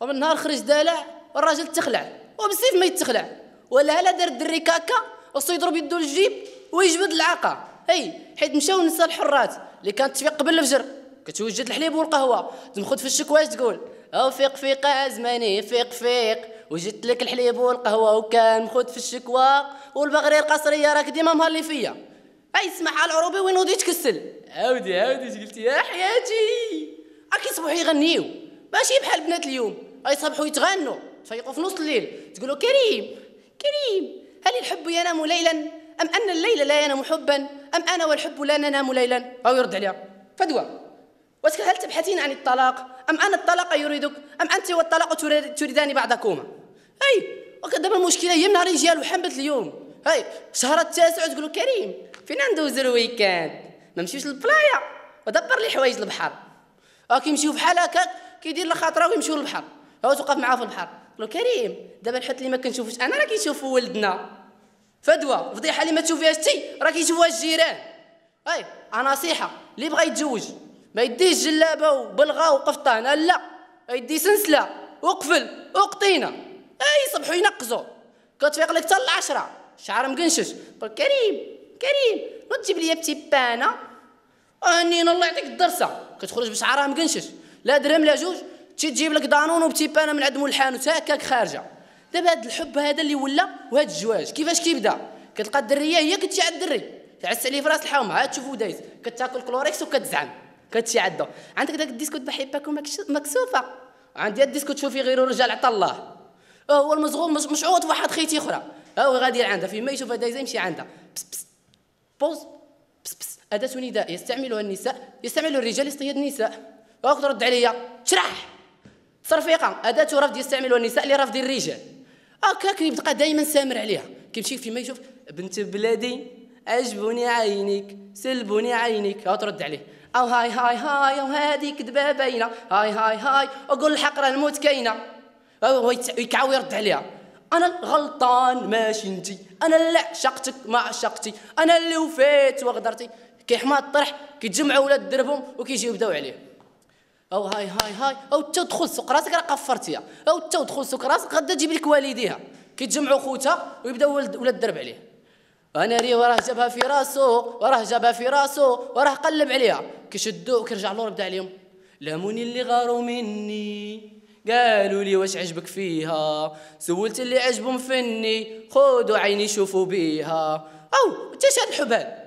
ومن نهار خرج دالع والراجل تخلع وبسيف ما يتخلع ولا هلا دار الدري كاكا وصو يضرب يدو للجيب ويجبد العاقه اي حيت مشاو نسى الحرات اللي كانت تفيق قبل الفجر كتوجد الحليب والقهوه تنخد في الشكواش تقول او فيق فيق ازماني فيق فيق وجدت لك الحليب والقهوه وكان مخد في الشكوى والبغرير القصريه راك ديما مهلي فيا يسمح على العروبي وين ودي تكسل عاودي عاودي قلتي يا حياتي راك يصبحوا يغنيو ماشي بحال بنات اليوم يصبحوا يتغنوا تفيقوا في نص الليل تقولوا كريم كريم هل الحب ينام ليلا ام ان الليل لا ينام حبا ام انا والحب لا ننام ليلا او يرد عليها فدوى واش هل تبحثين عن الطلاق ام ان الطلاق يريدك ام انت والطلاق تريدان بعضكما اي وكدابا المشكله هي من نهار يجي اليوم هاي شهر التاسع تقول كريم فين ندوز الويكاند ما نمشيوش للبلايا ودبر لي حوايج البحر ها كيمشيو بحال هكاك كيدير الخطره ويمشيو للبحر ها توقف معاه في البحر قال كريم دابا الحوت اللي ما كنشوفوش انا راه كيشوفو ولدنا فدوى فضيحه اللي ما تشوفيهاش تي راه كيشوفوها الجيران اي نصيحه اللي بغى يتزوج ما يديش جلابه وبلغه وقفطانه لا يدي سنسله وقفل وقطينه اي صبحوا ينقزوا كتفيق لك حتى العشره شعر مقنشش قال طيب كريم كريم ما تجيب لي بتيبانه اني الله يعطيك الدرسه كتخرج بشعرها مقنشش لا درهم لا جوج تجيب لك دانون وبتيبانه من عند مول الحانوت هكاك خارجه دابا هذا الحب هذا اللي ولا وهذا الزواج كيفاش كيبدا كتلقى الدريه هي كتشي على الدري تعس عليه في راس الحومه عاد تشوفو دايز كتاكل كلوريكس وكتزعم كتشي عدو عندك داك الديسكوت بحبك ومكسوفه عندي الديسكوت شوفي غير رجال عطا الله هو المزغوم مشعوط مش عوض واحد خيتي اخرى هو غادي عندها فيما يشوف هذا يمشي عندها بس بس بوز بس بس أداة نداء يستعملها النساء يستعملها الرجال يصطياد النساء وقت رد عليا شرح صرفيقة أداة رفض يستعملها النساء لرفض الرجال هكا كيبقى دائما سامر عليها كيمشي فيما يشوف بنت بلادي عجبوني عينيك سلبوني عينيك ترد عليه او هاي هاي هاي او هادي كذبه باينه هاي هاي هاي وقول الحق راه الموت كاينه يكعاو يرد عليها أنا الغلطان ماشي أنتي أنا اللي عشقتك ما عشقتي أنا اللي وفيت وغدرتي كيحما الطرح كيتجمعوا ولاد دربهم وكيجيو يبداو عليه او هاي هاي هاي او تدخل سوق راسك راه قفرتيها او تدخل سوق راسك غدا تجيب لك والديها كيتجمعوا خوتها ويبداو ولاد الدرب عليه انا ري وراه جابها في راسو وراه جابها في راسو وراه قلب عليها كيشدوه كيرجع لور بدا عليهم لاموني اللي غاروا مني قالوا لي واش عجبك فيها سولت اللي عجبهم فني خدوا عيني شوفوا بيها او انت شاد الحبال